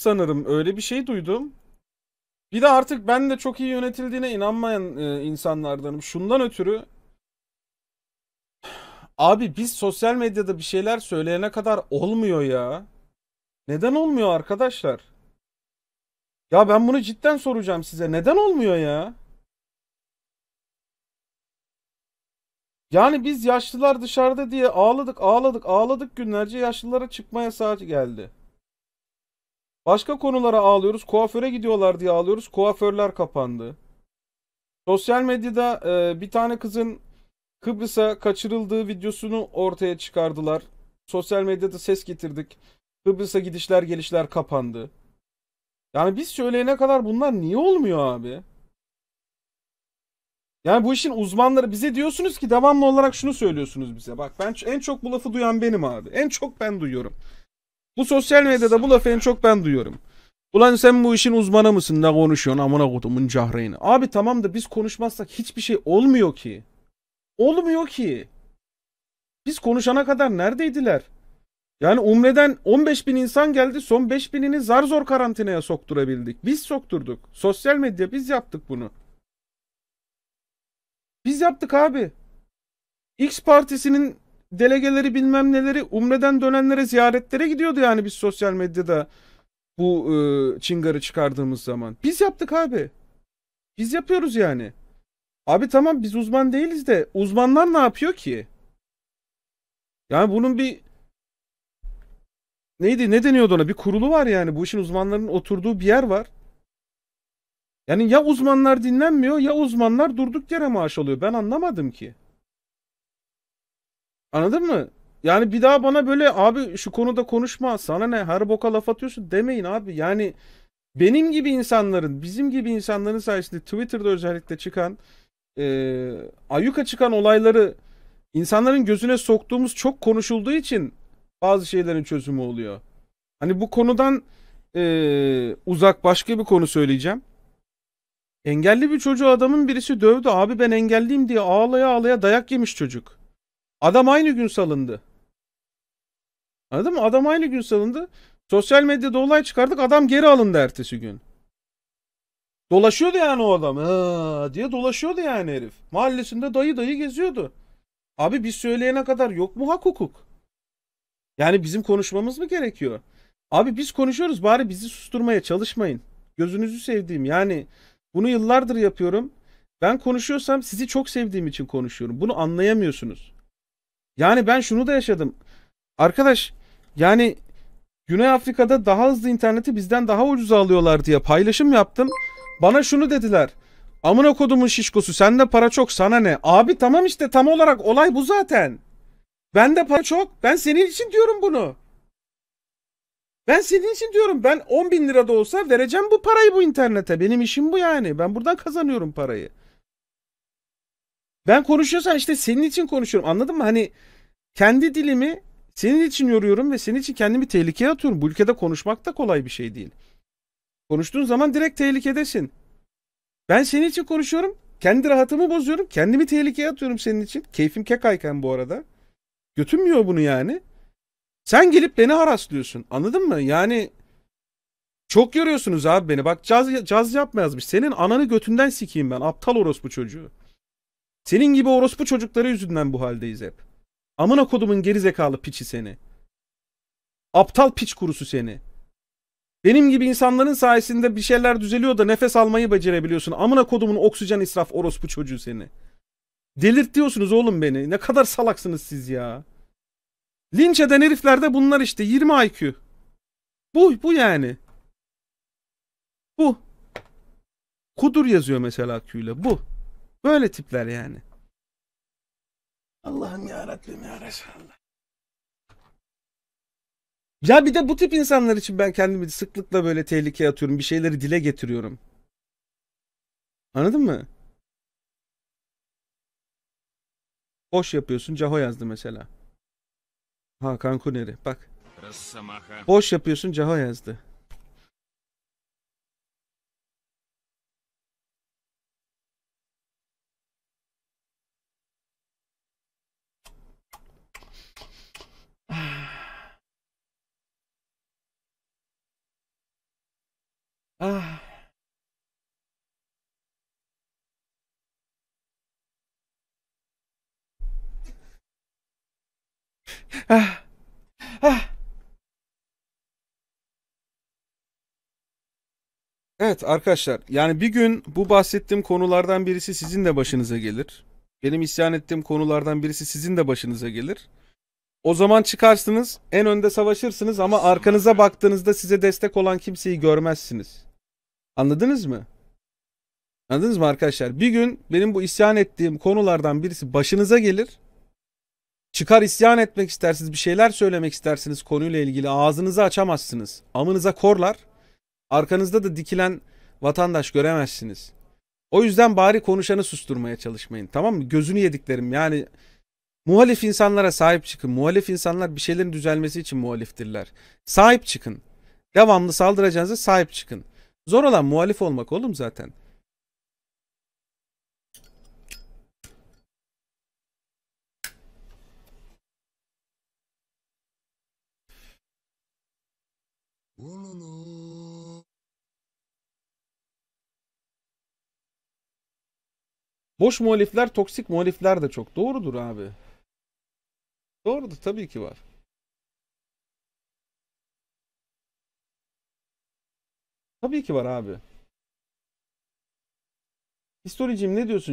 sanırım. Öyle bir şey duydum. Bir de artık ben de çok iyi yönetildiğine inanmayan e, insanlardanım. Şundan ötürü Abi biz sosyal medyada bir şeyler söyleyene kadar olmuyor ya. Neden olmuyor arkadaşlar? Ya ben bunu cidden soracağım size. Neden olmuyor ya? Yani biz yaşlılar dışarıda diye ağladık ağladık ağladık günlerce yaşlılara çıkma yasağı geldi. Başka konulara ağlıyoruz. Kuaföre gidiyorlar diye ağlıyoruz. Kuaförler kapandı. Sosyal medyada e, bir tane kızın Kıbrıs'a kaçırıldığı videosunu ortaya çıkardılar. Sosyal medyada ses getirdik. Kıbrıs'a gidişler gelişler kapandı. Yani biz söyleyene kadar bunlar niye olmuyor abi? Yani bu işin uzmanları bize diyorsunuz ki devamlı olarak şunu söylüyorsunuz bize. Bak ben en çok bu lafı duyan benim abi. En çok ben duyuyorum. Bu sosyal medyada bu lafı en çok ben duyuyorum. Ulan sen bu işin uzmanı mısın? Ne konuşuyorsun amına kodumun cahreyni. Abi tamam da biz konuşmazsak hiçbir şey olmuyor ki. Olmuyor ki. Biz konuşana kadar neredeydiler? Yani Umre'den 15 bin insan geldi. Son 5 binini zar zor karantinaya sokturabildik. Biz sokturduk. Sosyal medya biz yaptık bunu. Biz yaptık abi. X partisinin delegeleri bilmem neleri umreden dönenlere ziyaretlere gidiyordu yani biz sosyal medyada bu e, çingarı çıkardığımız zaman. Biz yaptık abi. Biz yapıyoruz yani. Abi tamam biz uzman değiliz de uzmanlar ne yapıyor ki? Yani bunun bir neydi ne deniyordu ona bir kurulu var yani bu işin uzmanların oturduğu bir yer var. Yani ya uzmanlar dinlenmiyor ya uzmanlar durduk yere maaş alıyor. Ben anlamadım ki. Anladın mı? Yani bir daha bana böyle abi şu konuda konuşma sana ne her boka laf atıyorsun demeyin abi. Yani benim gibi insanların bizim gibi insanların sayesinde Twitter'da özellikle çıkan e, ayyuka çıkan olayları insanların gözüne soktuğumuz çok konuşulduğu için bazı şeylerin çözümü oluyor. Hani bu konudan e, uzak başka bir konu söyleyeceğim. Engelli bir çocuğu adamın birisi dövdü. Abi ben engelliyim diye ağlaya ağlaya dayak yemiş çocuk. Adam aynı gün salındı. Anladın mı? Adam aynı gün salındı. Sosyal medyada olay çıkardık. Adam geri alındı ertesi gün. Dolaşıyordu yani o adam. Ha, diye dolaşıyordu yani herif. Mahallesinde dayı dayı geziyordu. Abi biz söyleyene kadar yok mu hak hukuk? Yani bizim konuşmamız mı gerekiyor? Abi biz konuşuyoruz bari bizi susturmaya çalışmayın. Gözünüzü sevdiğim yani bunu yıllardır yapıyorum. Ben konuşuyorsam sizi çok sevdiğim için konuşuyorum. Bunu anlayamıyorsunuz. Yani ben şunu da yaşadım. Arkadaş yani Güney Afrika'da daha hızlı interneti bizden daha ucuza alıyorlar diye paylaşım yaptım. Bana şunu dediler. Amına kodumun şişkosu sende para çok sana ne? Abi tamam işte tam olarak olay bu zaten. Bende para çok. Ben senin için diyorum bunu. Ben senin için diyorum ben 10 bin lira da olsa vereceğim bu parayı bu internete. Benim işim bu yani. Ben buradan kazanıyorum parayı. Ben konuşuyorsan işte senin için konuşuyorum. Anladın mı? Hani kendi dilimi senin için yoruyorum ve senin için kendimi tehlikeye atıyorum. Bu ülkede konuşmak da kolay bir şey değil. Konuştuğun zaman direkt tehlikedesin. Ben senin için konuşuyorum. Kendi rahatımı bozuyorum. Kendimi tehlikeye atıyorum senin için. Keyfim kekayken bu arada. Götünmüyor bunu yani. Sen gelip beni haraslıyorsun. Anladın mı? Yani çok yoruyorsunuz abi beni. Bak caz, caz yapma yazmış. Senin ananı götünden sikeyim ben. Aptal orospu çocuğu. Senin gibi orospu çocukları yüzünden bu haldeyiz hep. Amına kodumun gerizekalı piçi seni. Aptal piç kurusu seni. Benim gibi insanların sayesinde bir şeyler düzeliyor da nefes almayı becerebiliyorsun. Amına kodumun oksijen israf orospu çocuğu seni. Delirtiyorsunuz oğlum beni. Ne kadar salaksınız siz ya. Linç eden herifler de bunlar işte. 20 IQ. Bu, bu yani. Bu. Kudur yazıyor mesela Q'yla. Bu. Böyle tipler yani. Allah'ım ya Rabbim ya Resulallah. Ya bir de bu tip insanlar için ben kendimi sıklıkla böyle tehlikeye atıyorum. Bir şeyleri dile getiriyorum. Anladın mı? Boş yapıyorsun. Caho yazdı mesela. Hakan Kuneri. Bak. Boş yapıyorsun. Caho yazdı. Evet arkadaşlar yani bir gün bu bahsettiğim konulardan birisi sizin de başınıza gelir. Benim isyan ettiğim konulardan birisi sizin de başınıza gelir. O zaman çıkarsınız en önde savaşırsınız ama arkanıza baktığınızda size destek olan kimseyi görmezsiniz. Anladınız mı? Anladınız mı arkadaşlar? Bir gün benim bu isyan ettiğim konulardan birisi başınıza gelir. Çıkar isyan etmek istersiniz, bir şeyler söylemek istersiniz konuyla ilgili. Ağzınızı açamazsınız. Amınıza korlar. Arkanızda da dikilen vatandaş göremezsiniz. O yüzden bari konuşanı susturmaya çalışmayın. Tamam mı? Gözünü yediklerim. Yani muhalif insanlara sahip çıkın. Muhalif insanlar bir şeylerin düzelmesi için muhaliftirler. Sahip çıkın. Devamlı saldıracağınıza sahip çıkın. Zor olan muhalif olmak oğlum zaten. Boş muhalifler, toksik muhalifler de çok. Doğrudur abi. Doğrudur tabii ki var. Tabii ki var abi. Historicim ne diyorsun?